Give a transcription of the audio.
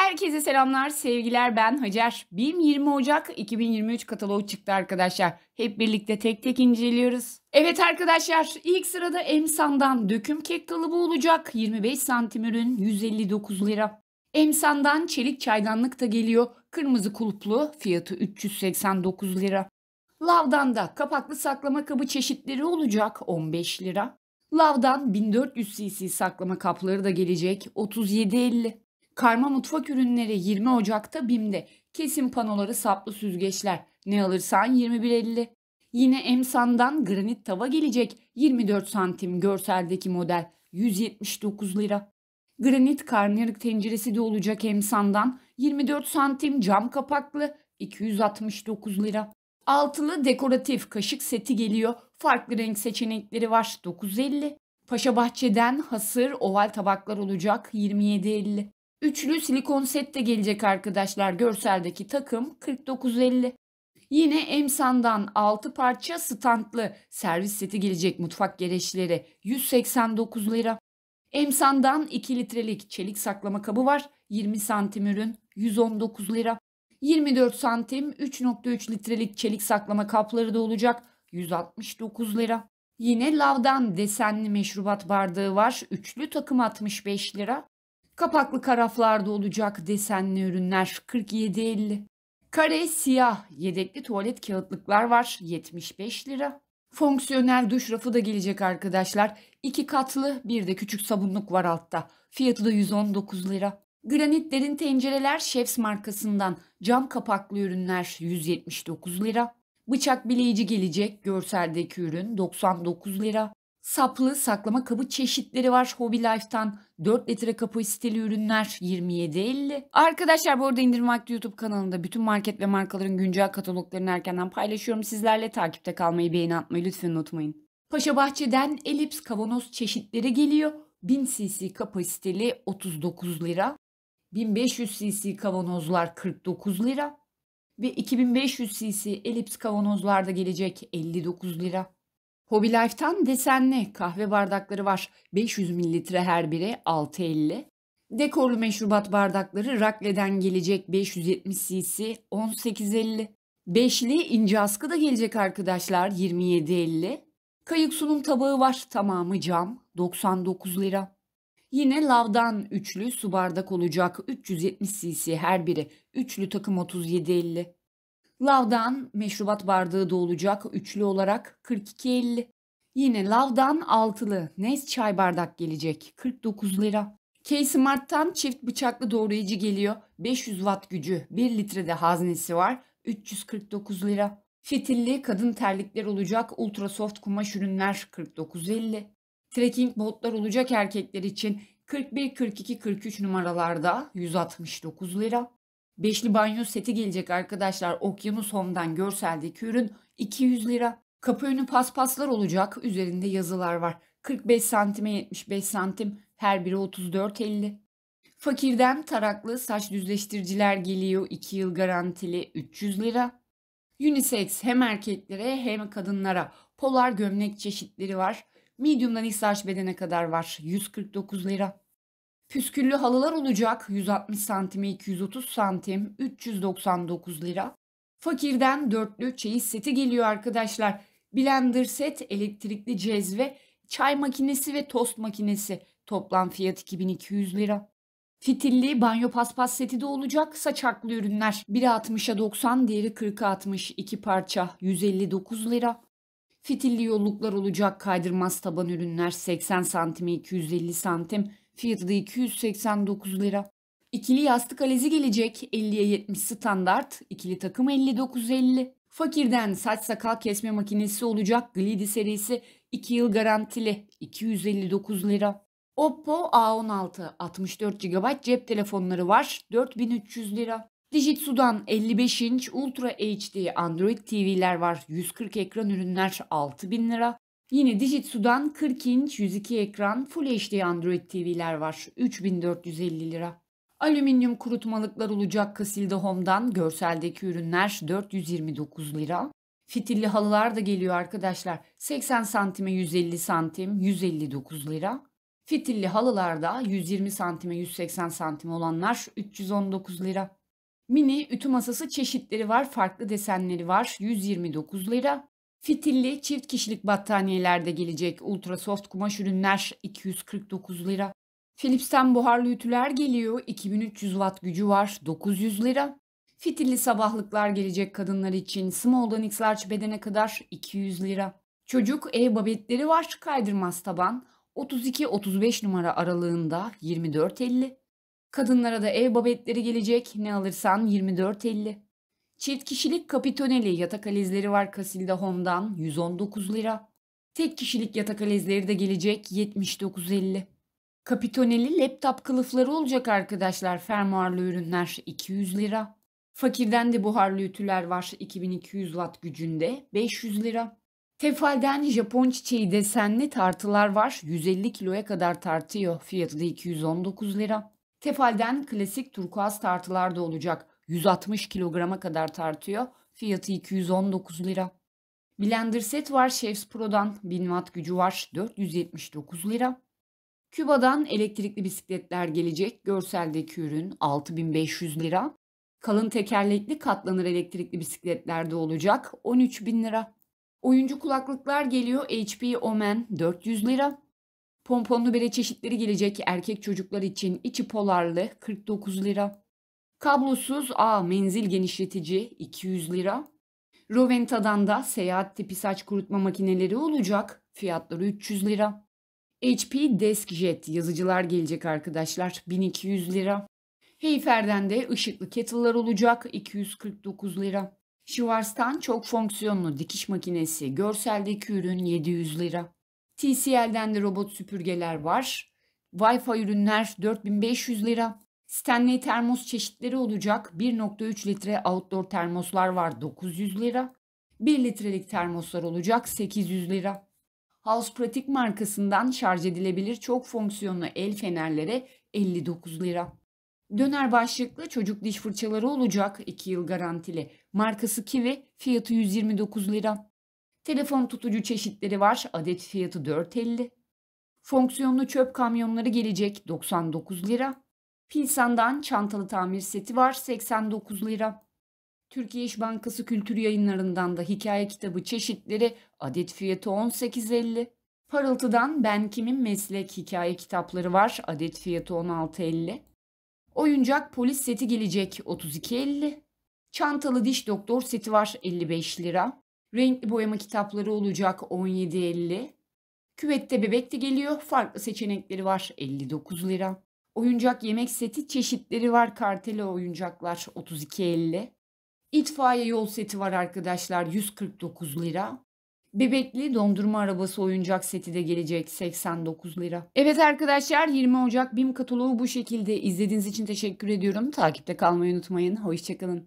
Herkese selamlar, sevgiler. Ben Hacer. BİM 20 Ocak 2023 kataloğu çıktı arkadaşlar. Hep birlikte tek tek inceliyoruz. Evet arkadaşlar, ilk sırada Emsan'dan döküm kek kalıbı olacak. 25 santim ürün 159 lira. Emsan'dan çelik çaydanlık da geliyor. Kırmızı kulplu, fiyatı 389 lira. Lav'dan da kapaklı saklama kabı çeşitleri olacak 15 lira. Lav'dan 1400 cc saklama kapları da gelecek 37.50. Karma mutfak ürünleri 20 Ocak'ta BİM'de. Kesim panoları saplı süzgeçler. Ne alırsan 21.50. Yine Emsan'dan granit tava gelecek. 24 santim görseldeki model. 179 lira. Granit karnıyarık tenceresi de olacak Emsan'dan. 24 santim cam kapaklı. 269 lira. Altılı dekoratif kaşık seti geliyor. Farklı renk seçenekleri var. 9.50. Paşa Bahçe'den hasır oval tabaklar olacak 27.50. Üçlü silikon set de gelecek arkadaşlar görseldeki takım 4950. Yine Emsan'dan 6 parça standlı servis seti gelecek mutfak gereçleri 189 lira. Emsan'dan 2 litrelik çelik saklama kabı var 20 santim ürün 119 lira. 24 santim 3.3 litrelik çelik saklama kapları da olacak 169 lira. Yine Lav'dan desenli meşrubat bardağı var. Üçlü takım 65 lira. Kapaklı karaflarda olacak desenli ürünler 47.50. Kare siyah yedekli tuvalet kağıtlıklar var 75 lira. Fonksiyonel duş rafı da gelecek arkadaşlar. İki katlı bir de küçük sabunluk var altta. Fiyatı da 119 lira. Granit derin tencereler Chefs markasından cam kapaklı ürünler 179 lira. Bıçak bileyici gelecek görseldeki ürün 99 lira. Saplı saklama kabı çeşitleri var Hobby Life'tan. 4 litre kapasiteli ürünler 27.50. Arkadaşlar bu arada İndirim Vakti YouTube kanalında bütün market ve markaların güncel kataloglarını erkenden paylaşıyorum. Sizlerle takipte kalmayı, beğeni atmayı lütfen unutmayın. Paşa Bahçe'den elips kavanoz çeşitleri geliyor. 1000 cc kapasiteli 39 lira. 1500 cc kavanozlar 49 lira. Ve 2500 cc elips kavanozlarda gelecek 59 lira. Hobby Life'tan desenli kahve bardakları var. 500 mililitre her biri 6.50. Dekorlu meşrubat bardakları Rakle'den gelecek 570 cc 18.50. Beşli ince askı da gelecek arkadaşlar 27.50. Kayık sunum tabağı var tamamı cam 99 lira. Yine lavdan üçlü su bardak olacak 370 cc her biri. Üçlü takım 37.50. Lav'dan meşrubat bardağı dolacak üçlü olarak 42.50. Yine Lav'dan altılı nez çay bardak gelecek 49 lira. Casey Mart'tan çift bıçaklı doğrayıcı geliyor. 500 watt gücü 1 litrede haznesi var 349 lira. Fitilli kadın terlikler olacak ultra soft kumaş ürünler 49.50. Trekking botlar olacak erkekler için 41, 42, 43 numaralarda 169 lira. Beşli banyo seti gelecek arkadaşlar. Okyanus Home'dan görseldeki ürün 200 lira. Kapı önü paspaslar olacak. Üzerinde yazılar var. 45 santime 75 santim. Her biri 34.50. Fakirden taraklı saç düzleştiriciler geliyor. 2 yıl garantili 300 lira. Unisex hem erkeklere hem kadınlara polar gömlek çeşitleri var. Medium'dan iç saç bedene kadar var. 149 lira. Püsküllü halılar olacak 160 santime 230 santim 399 lira. Fakirden dörtlü çeyiz seti geliyor arkadaşlar. Blender set, elektrikli cezve, çay makinesi ve tost makinesi toplam fiyat 2200 lira. Fitilli banyo paspas seti de olacak saçaklı ürünler. Biri 60'a 90, diğeri 40'a 60, iki parça 159 lira. Fitilli yolluklar olacak kaydırmaz taban ürünler 80 santime 250 santim Fiyatı da 289 lira. İkili yastık alezi gelecek. 50'ye 70 standart. İkili takım 59.50. Fakirden saç sakal kesme makinesi olacak Glidi serisi 2 yıl garantili 259 lira. Oppo A16 64 GB cep telefonları var 4300 lira. Digitsu'dan 55 inç Ultra HD Android TV'ler var 140 ekran ürünler 6000 lira. Yine Digitsu'dan 40 inç 102 ekran Full HD Android TV'ler var. 3450 lira. Alüminyum kurutmalıklar olacak Casilda Home'dan görseldeki ürünler 429 lira. Fitilli halılar da geliyor arkadaşlar. 80 santime 150 santim 159 lira. Fitilli halılarda 120 santime 180 santim olanlar 319 lira. Mini ütü masası çeşitleri var, farklı desenleri var 129 lira. Fitilli çift kişilik battaniyelerde gelecek ultra soft kumaş ürünler 249 lira. Philips'ten buharlı ütüler geliyor 2300 watt gücü var 900 lira. Fitilli sabahlıklar gelecek kadınlar için small'dan x large bedene kadar 200 lira. Çocuk ev babetleri var kaydırmaz taban 32-35 numara aralığında 24.50. Kadınlara da ev babetleri gelecek ne alırsan 24.50. Çift kişilik kapitoneli yatak alizleri var Casilda Home'dan 119 lira. Tek kişilik yatak alizleri de gelecek 79.50. Kapitoneli laptop kılıfları olacak arkadaşlar. Fermuarlı ürünler 200 lira. Fakirden de buharlı ütüler var 2200 watt gücünde 500 lira. Tefal'den Japon çiçeği desenli tartılar var. 150 kiloya kadar tartıyor. Fiyatı da 219 lira. Tefal'den klasik turkuaz tartılar da olacak. 160 kilograma kadar tartıyor. Fiyatı 219 lira. Blender set var Chefs Pro'dan 1000 watt gücü var 479 lira. Küba'dan elektrikli bisikletler gelecek. Görseldeki ürün 6500 lira. Kalın tekerlekli katlanır elektrikli bisikletlerde olacak 13000 lira. Oyuncu kulaklıklar geliyor HP Omen 400 lira. Pomponlu bere çeşitleri gelecek erkek çocuklar için içi polarlı 49 lira. Kablosuz A menzil genişletici 200 lira. Roventa'dan da seyahat tipi saç kurutma makineleri olacak. Fiyatları 300 lira. HP DeskJet yazıcılar gelecek arkadaşlar 1200 lira. Heyfer'den de ışıklı kettle'lar olacak 249 lira. Schwarz'tan çok fonksiyonlu dikiş makinesi görseldeki ürün 700 lira. TCL'den de robot süpürgeler var. Wi-Fi ürünler 4500 lira. Stanley termos çeşitleri olacak. 1.3 litre outdoor termoslar var 900 lira. 1 litrelik termoslar olacak 800 lira. House Pratik markasından şarj edilebilir çok fonksiyonlu el fenerlere 59 lira. Döner başlıklı çocuk diş fırçaları olacak 2 yıl garantili. Markası Kiwi fiyatı 129 lira. Telefon tutucu çeşitleri var adet fiyatı 4.50. Fonksiyonlu çöp kamyonları gelecek 99 lira. Pilsan'dan çantalı tamir seti var 89 lira. Türkiye İş Bankası Kültür Yayınları'ndan da hikaye kitabı çeşitleri adet fiyatı 18.50. Parıltı'dan Ben Kimin Meslek hikaye kitapları var adet fiyatı 16.50. Oyuncak polis seti gelecek 32.50. Çantalı diş doktor seti var 55 lira. Renkli boyama kitapları olacak 17.50. Küvette bebek de geliyor. Farklı seçenekleri var 59 lira. Oyuncak yemek seti çeşitleri var. Karteli oyuncaklar 32.50. İtfaiye yol seti var arkadaşlar 149 lira. Bebekli dondurma arabası oyuncak seti de gelecek 89 lira. Evet arkadaşlar 20 Ocak BİM kataloğu bu şekilde. İzlediğiniz için teşekkür ediyorum. Takipte kalmayı unutmayın. Hoşçakalın.